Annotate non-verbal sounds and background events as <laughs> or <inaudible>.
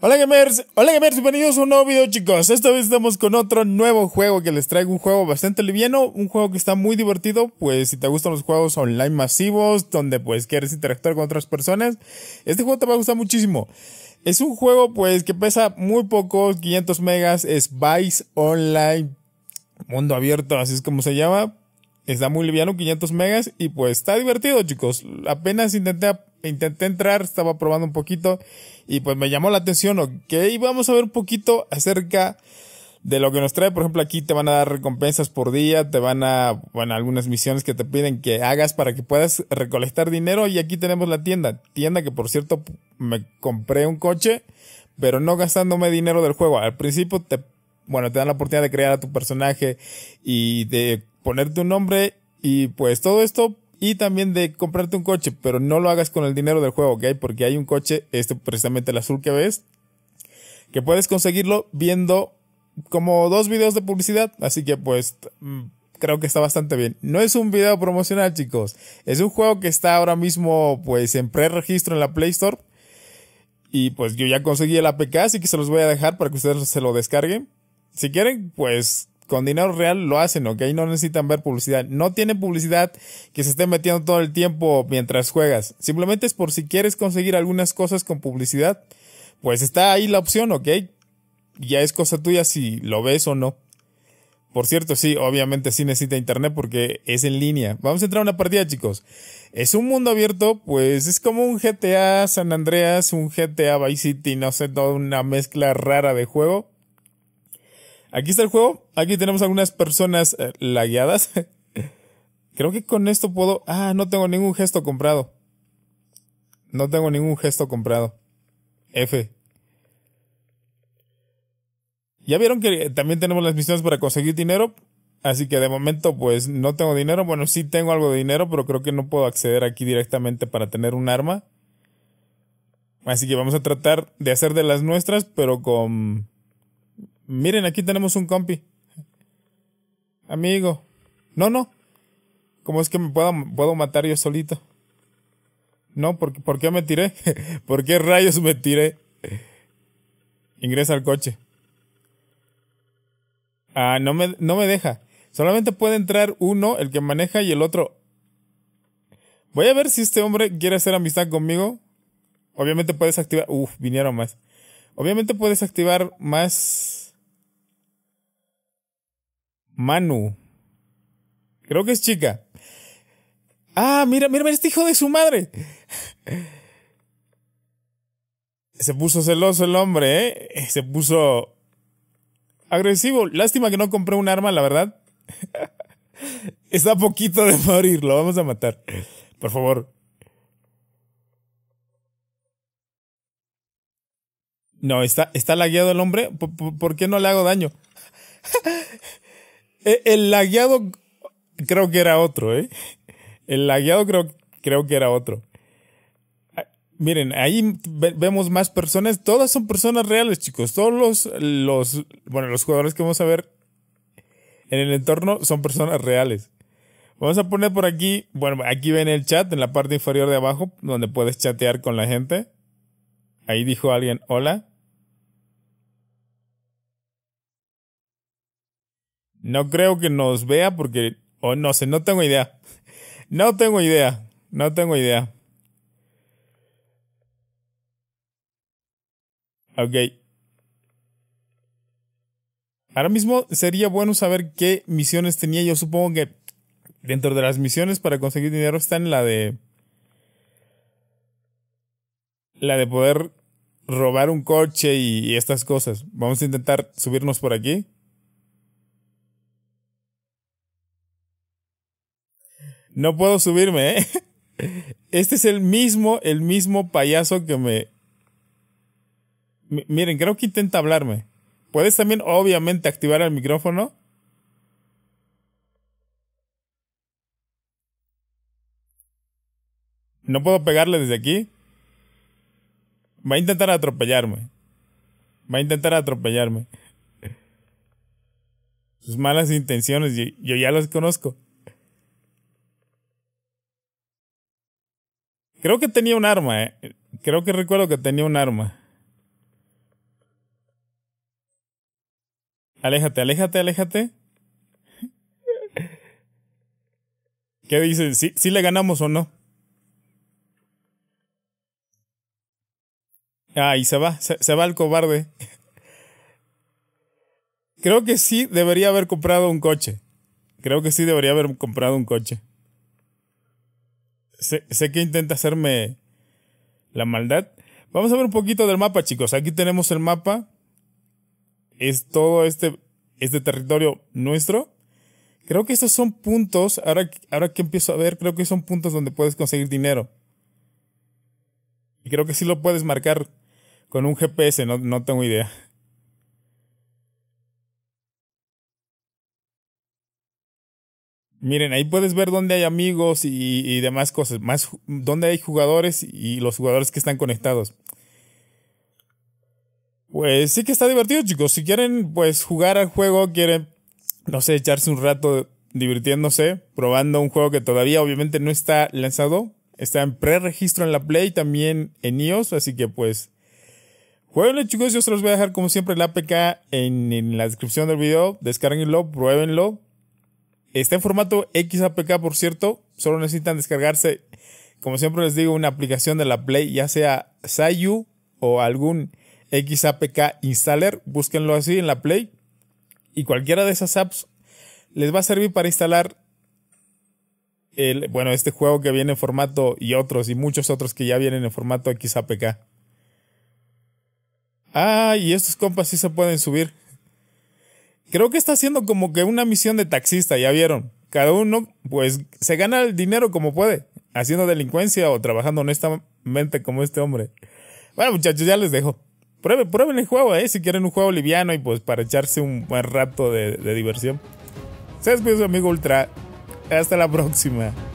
Hola gamers, hola gamers, bienvenidos a un nuevo video chicos Esta vez estamos con otro nuevo juego que les traigo Un juego bastante liviano, un juego que está muy divertido Pues si te gustan los juegos online masivos Donde pues quieres interactuar con otras personas Este juego te va a gustar muchísimo Es un juego pues que pesa muy poco 500 megas, es Vice Online Mundo abierto, así es como se llama Está muy liviano, 500 megas. Y pues está divertido, chicos. Apenas intenté, intenté entrar, estaba probando un poquito. Y pues me llamó la atención, ok. Vamos a ver un poquito acerca de lo que nos trae. Por ejemplo, aquí te van a dar recompensas por día, te van a, bueno, algunas misiones que te piden que hagas para que puedas recolectar dinero. Y aquí tenemos la tienda. Tienda que, por cierto, me compré un coche, pero no gastándome dinero del juego. Al principio te, bueno, te dan la oportunidad de crear a tu personaje y de ponerte un nombre y pues todo esto y también de comprarte un coche, pero no lo hagas con el dinero del juego, ¿ok? Porque hay un coche, este precisamente el azul que ves, que puedes conseguirlo viendo como dos videos de publicidad, así que pues mm, creo que está bastante bien. No es un video promocional, chicos, es un juego que está ahora mismo pues en preregistro en la Play Store y pues yo ya conseguí el APK, así que se los voy a dejar para que ustedes se lo descarguen. Si quieren, pues con dinero real lo hacen, ¿ok? No necesitan ver publicidad. No tiene publicidad que se esté metiendo todo el tiempo mientras juegas. Simplemente es por si quieres conseguir algunas cosas con publicidad. Pues está ahí la opción, ¿ok? Ya es cosa tuya si lo ves o no. Por cierto, sí, obviamente sí necesita internet porque es en línea. Vamos a entrar a una partida, chicos. Es un mundo abierto, pues es como un GTA San Andreas, un GTA Vice City, no sé, toda una mezcla rara de juego Aquí está el juego. Aquí tenemos algunas personas eh, lagueadas. <laughs> Creo que con esto puedo... Ah, no tengo ningún gesto comprado. No tengo ningún gesto comprado. F. Ya vieron que eh, también tenemos las misiones para conseguir dinero. Así que de momento pues no tengo dinero. Bueno, sí tengo algo de dinero, pero creo que no puedo acceder aquí directamente para tener un arma. Así que vamos a tratar de hacer de las nuestras, pero con Miren, aquí tenemos un compi. Amigo. No, no. ¿Cómo es que me puedo, puedo matar yo solito? No, ¿por, ¿por qué me tiré? <laughs> ¿Por qué rayos me tiré? Ingresa al coche. Ah, no me, no me deja. Solamente puede entrar uno, el que maneja, y el otro. Voy a ver si este hombre quiere hacer amistad conmigo. Obviamente puedes activar. Uf, vinieron más. Obviamente puedes activar más Manu. Creo que es chica. Ah, mira, mira, mira este hijo de su madre. Se puso celoso el hombre, ¿eh? Se puso agresivo. Lástima que no compré un arma, la verdad. <laughs> Está a poquito de morir, lo vamos a matar. Por favor. No, está, está lagueado el hombre. por qué no le hago daño? <laughs> Eh, el, lagueado creo que era otro, ¿eh? El lagueado creo, creo que era otro. Miren, ahí vemos más personas. Todas son personas reales, chicos. Todos los, bueno, los jugadores que vamos a ver en el entorno son personas reales. Vamos a poner por aquí, bueno, aquí ven el chat en la parte inferior de abajo, donde puedes chatear con la gente. Ahí dijo alguien, hola. No creo que nos vea porque, o oh, no sé, no tengo idea. No tengo idea, no tengo idea. Ok. Ahora mismo sería bueno saber qué misiones tenía. Yo supongo que dentro de las misiones para conseguir dinero están la de... La de poder robar un coche y estas cosas. Vamos a intentar subirnos por aquí. No puedo subirme, ¿eh? Este es el mismo, el mismo payaso que me... miren, creo que intenta hablarme. Puedes también, obviamente, activar el micrófono. No puedo pegarle desde aquí. Va a intentar atropellarme. Va a intentar atropellarme. Sus malas intenciones, yo ya las conozco. Creo que tenía un arma, eh. Creo que recuerdo que tenía un arma. Aléjate, aléjate, aléjate. ¿Qué dicen? ¿Sí, le ganamos o no? Ah, y se va, se, se va el cobarde. Creo que sí debería haber comprado un coche. Creo que sí debería haber comprado un coche sé, que intenta hacerme la maldad. Vamos a ver un poquito del mapa, chicos. Aquí tenemos el mapa. Es todo este, este territorio nuestro. Creo que estos son puntos. Ahora, ahora que empiezo a ver, creo que son puntos donde puedes conseguir dinero. Y creo que sí lo puedes marcar con un GPS, no tengo idea. Miren, ahí puedes ver dónde hay amigos y, demás cosas, más dónde hay jugadores y los jugadores que están conectados. Pues sí que está divertido, chicos. Si quieren, pues jugar al juego, quieren, no sé, echarse un rato divirtiéndose, probando un juego que todavía obviamente no está lanzado. Está en pre-registro en la Play, también en iOS, así que pues... Jueguenlo chicos, yo se los voy a dejar como siempre la APK en, en la descripción del video. Descárguenlo, pruébenlo Está en formato XAPK, por cierto. Solo necesitan descargarse, como siempre les digo, una aplicación de la Play, ya sea Sayu o algún XAPK installer. Búsquenlo así en la Play. Y cualquiera de esas apps les va a servir para instalar el, bueno, este juego que viene en formato y otros y muchos otros que ya vienen en formato XAPK. Ah, y estos compas sí se pueden subir. Creo que está haciendo como que una misión de taxista, ya vieron. Cada uno, pues, se gana el dinero como puede, haciendo delincuencia o trabajando honestamente como este hombre. Bueno, muchachos, ya les dejo. Prueben, el juego, eh, si quieren un juego liviano y pues para echarse un buen rato de, de diversión. Se despide su amigo Ultra. Hasta la próxima.